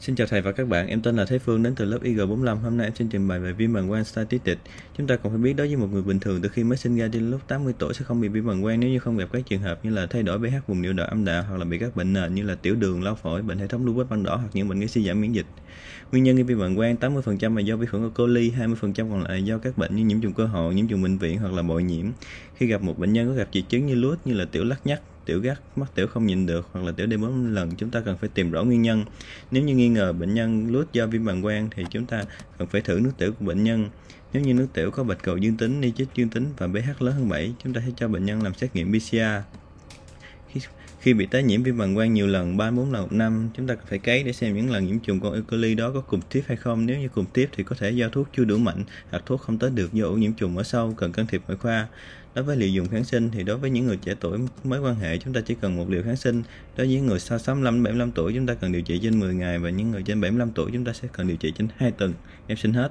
Xin chào thầy và các bạn, em tên là Thế Phương đến từ lớp IG45. Hôm nay em xin trình bày về viêm bằng quang Statistics. Chúng ta cần phải biết đối với một người bình thường từ khi mới sinh ra đến lúc 80 tuổi sẽ không bị viêm bằng quang nếu như không gặp các trường hợp như là thay đổi pH vùng niệu đạo âm đạo hoặc là bị các bệnh nền như là tiểu đường, lao phổi, bệnh hệ thống lupus ban đỏ hoặc những bệnh gây suy giảm miễn dịch. Nguyên nhân gây viêm bằng quang 80% là do vi khuẩn E. coli, 20% còn lại do các bệnh như nhiễm trùng cơ hội, nhiễm trùng bệnh viện hoặc là bội nhiễm. Khi gặp một bệnh nhân có gặp triệu chứng như lút như là tiểu lắc nhắc, tiểu gắt, mắt tiểu không nhìn được hoặc là tiểu đi bốn lần, chúng ta cần phải tìm rõ nguyên nhân. Nếu như nghi ngờ bệnh nhân lút do viêm bàng quang thì chúng ta cần phải thử nước tiểu của bệnh nhân. Nếu như nước tiểu có bạch cầu dương tính, ni chết dương tính và pH lớn hơn 7, chúng ta sẽ cho bệnh nhân làm xét nghiệm PCR. Khi bị tái nhiễm viêm bằng quang nhiều lần, 3-4 lần một năm, chúng ta phải cấy để xem những lần nhiễm trùng con E. coli đó có cùng tiếp hay không. Nếu như cùng tiếp thì có thể do thuốc chưa đủ mạnh hoặc thuốc không tới được do ổ nhiễm trùng ở sâu cần can thiệp ngoại khoa. Đối với liều dùng kháng sinh thì đối với những người trẻ tuổi mới quan hệ chúng ta chỉ cần một liều kháng sinh. Đối với những người sau 65 75 tuổi chúng ta cần điều trị trên 10 ngày và những người trên 75 tuổi chúng ta sẽ cần điều trị trên 2 tuần. Em xin hết.